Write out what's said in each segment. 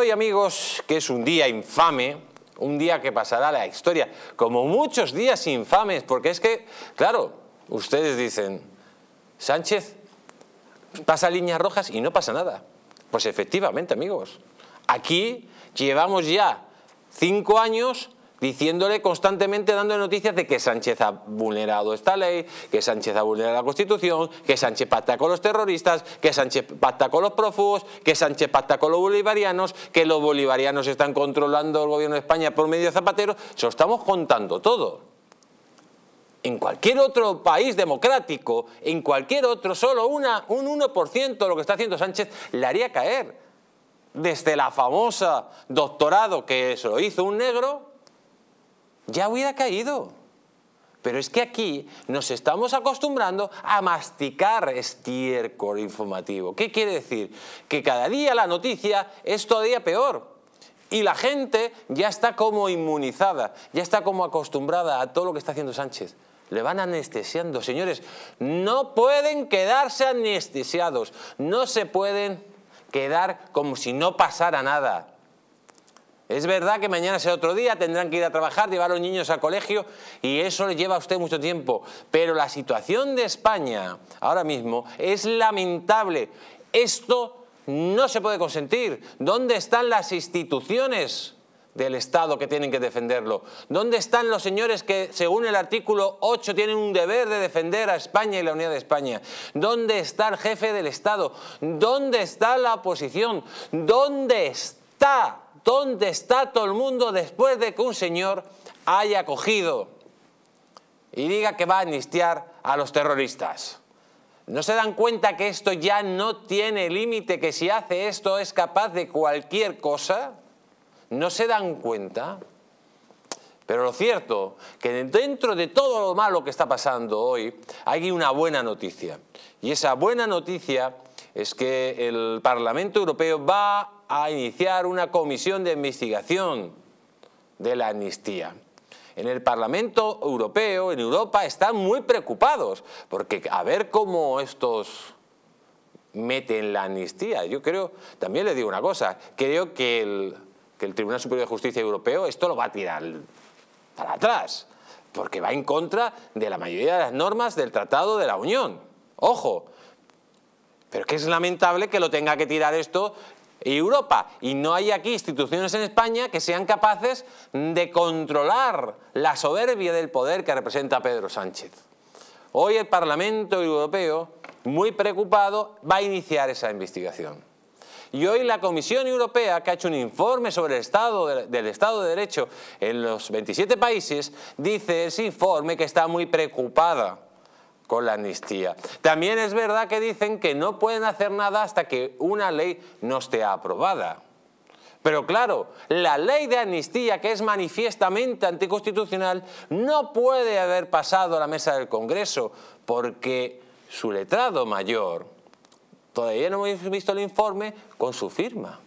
Hoy, amigos, que es un día infame, un día que pasará la historia, como muchos días infames, porque es que, claro, ustedes dicen, Sánchez pasa líneas rojas y no pasa nada. Pues efectivamente, amigos, aquí llevamos ya cinco años diciéndole constantemente, dándole noticias de que Sánchez ha vulnerado esta ley, que Sánchez ha vulnerado la Constitución, que Sánchez pacta con los terroristas, que Sánchez pacta con los prófugos, que Sánchez pacta con los bolivarianos, que los bolivarianos están controlando el gobierno de España por medio de Zapatero, se lo estamos contando todo. En cualquier otro país democrático, en cualquier otro, solo una, un 1% de lo que está haciendo Sánchez le haría caer. Desde la famosa doctorado que se lo hizo un negro, ya hubiera caído. Pero es que aquí nos estamos acostumbrando a masticar estiércol informativo. ¿Qué quiere decir? Que cada día la noticia es todavía peor. Y la gente ya está como inmunizada, ya está como acostumbrada a todo lo que está haciendo Sánchez. Le van anestesiando. Señores, no pueden quedarse anestesiados. No se pueden quedar como si no pasara nada. Es verdad que mañana sea otro día, tendrán que ir a trabajar, llevar a los niños al colegio y eso le lleva a usted mucho tiempo. Pero la situación de España ahora mismo es lamentable. Esto no se puede consentir. ¿Dónde están las instituciones? del Estado que tienen que defenderlo. ¿Dónde están los señores que, según el artículo 8, tienen un deber de defender a España y la unidad de España? ¿Dónde está el jefe del Estado? ¿Dónde está la oposición? ¿Dónde está ¿Dónde está todo el mundo después de que un señor haya cogido y diga que va a amnistiar a los terroristas? ¿No se dan cuenta que esto ya no tiene límite, que si hace esto es capaz de cualquier cosa? ¿No se dan cuenta? Pero lo cierto, que dentro de todo lo malo que está pasando hoy, hay una buena noticia. Y esa buena noticia es que el Parlamento Europeo va a iniciar una comisión de investigación de la amnistía. En el Parlamento Europeo, en Europa, están muy preocupados porque a ver cómo estos meten la amnistía. Yo creo, también le digo una cosa, creo que el, que el Tribunal Superior de Justicia Europeo esto lo va a tirar para atrás porque va en contra de la mayoría de las normas del Tratado de la Unión. ¡Ojo! Pero que es lamentable que lo tenga que tirar esto Europa y no hay aquí instituciones en España que sean capaces de controlar la soberbia del poder que representa Pedro Sánchez. Hoy el Parlamento Europeo, muy preocupado, va a iniciar esa investigación. Y hoy la Comisión Europea, que ha hecho un informe sobre el estado de, del Estado de Derecho en los 27 países, dice ese informe que está muy preocupada con la amnistía. También es verdad que dicen que no pueden hacer nada hasta que una ley no esté aprobada. Pero claro, la ley de amnistía, que es manifiestamente anticonstitucional, no puede haber pasado a la mesa del Congreso porque su letrado mayor, todavía no hemos visto el informe, con su firma.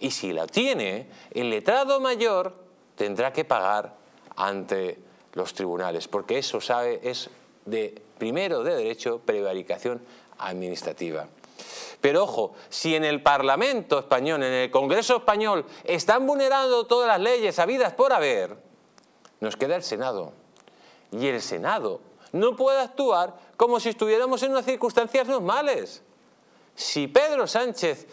Y si la tiene, el letrado mayor tendrá que pagar ante los tribunales, porque eso sabe, es de, primero de derecho, prevaricación administrativa. Pero ojo, si en el Parlamento español, en el Congreso español, están vulnerando todas las leyes habidas por haber, nos queda el Senado. Y el Senado no puede actuar como si estuviéramos en unas circunstancias normales. Si Pedro Sánchez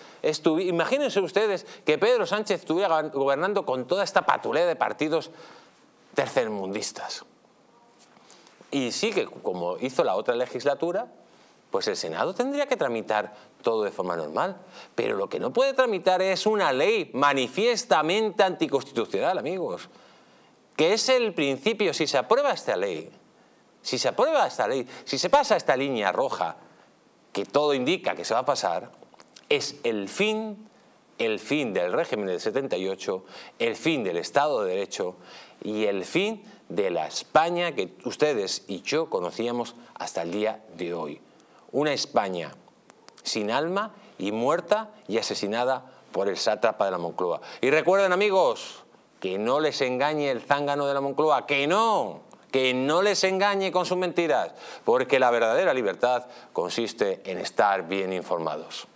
imagínense ustedes que Pedro Sánchez estuviera gobernando con toda esta patulea de partidos tercermundistas. Y sí que, como hizo la otra legislatura, pues el Senado tendría que tramitar todo de forma normal. Pero lo que no puede tramitar es una ley manifiestamente anticonstitucional, amigos. Que es el principio, si se aprueba esta ley, si se aprueba esta ley, si se pasa esta línea roja, que todo indica que se va a pasar, es el fin, el fin del régimen del 78, el fin del Estado de Derecho y el fin de la España que ustedes y yo conocíamos hasta el día de hoy. Una España sin alma y muerta y asesinada por el sátrapa de la Moncloa. Y recuerden amigos, que no les engañe el zángano de la Moncloa, que no, que no les engañe con sus mentiras, porque la verdadera libertad consiste en estar bien informados.